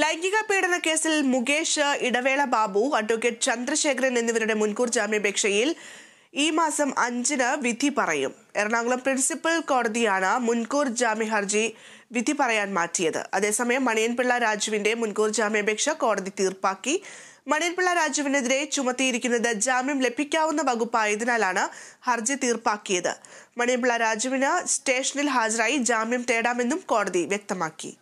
ലൈംഗിക പീഡന കേസിൽ മുകേഷ് ഇടവേള ബാബു അഡ്വക്കേറ്റ് ചന്ദ്രശേഖരൻ എന്നിവരുടെ മുൻകൂർ ജാമ്യാപേക്ഷയിൽ ഈ മാസം അഞ്ചിന് വിധി പറയും എറണാകുളം പ്രിൻസിപ്പൽ കോടതിയാണ് മുൻകൂർ ജാമ്യ ഹർജി വിധി പറയാൻ മാറ്റിയത് അതേസമയം മണിയൻപിള്ള രാജുവിന്റെ മുൻകൂർ ജാമ്യാപേക്ഷ കോടതി തീർപ്പാക്കി മണിയൻപിള്ള രാജുവിനെതിരെ ചുമത്തിയിരിക്കുന്നത് ജാമ്യം ലഭിക്കാവുന്ന വകുപ്പായതിനാലാണ് ഹർജി തീർപ്പാക്കിയത് മണിയൻപിള്ള രാജുവിന് സ്റ്റേഷനിൽ ഹാജരായി ജാമ്യം തേടാമെന്നും കോടതി വ്യക്തമാക്കി